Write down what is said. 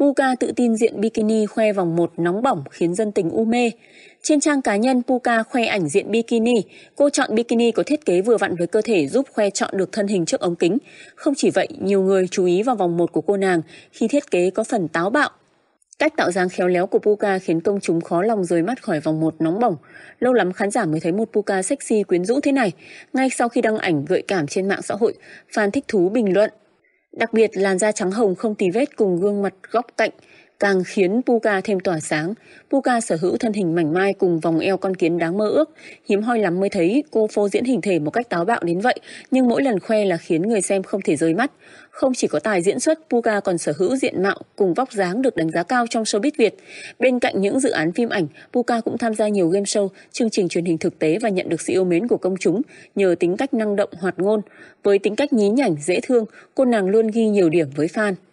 Puka tự tin diện bikini khoe vòng một nóng bỏng khiến dân tình u mê. Trên trang cá nhân Puka khoe ảnh diện bikini, cô chọn bikini có thiết kế vừa vặn với cơ thể giúp khoe chọn được thân hình trước ống kính. Không chỉ vậy, nhiều người chú ý vào vòng một của cô nàng khi thiết kế có phần táo bạo. Cách tạo dáng khéo léo của Puka khiến công chúng khó lòng rời mắt khỏi vòng một nóng bỏng. Lâu lắm khán giả mới thấy một Puka sexy quyến rũ thế này. Ngay sau khi đăng ảnh gợi cảm trên mạng xã hội, fan thích thú bình luận. Đặc biệt làn da trắng hồng không tì vết cùng gương mặt góc cạnh càng khiến Puka thêm tỏa sáng. Puka sở hữu thân hình mảnh mai cùng vòng eo con kiến đáng mơ ước. Hiếm hoi lắm mới thấy cô phô diễn hình thể một cách táo bạo đến vậy, nhưng mỗi lần khoe là khiến người xem không thể rơi mắt. Không chỉ có tài diễn xuất, Puka còn sở hữu diện mạo cùng vóc dáng được đánh giá cao trong showbiz Việt. Bên cạnh những dự án phim ảnh, Puka cũng tham gia nhiều game show, chương trình truyền hình thực tế và nhận được sự yêu mến của công chúng nhờ tính cách năng động hoạt ngôn. Với tính cách nhí nhảnh, dễ thương, cô nàng luôn ghi nhiều điểm với fan.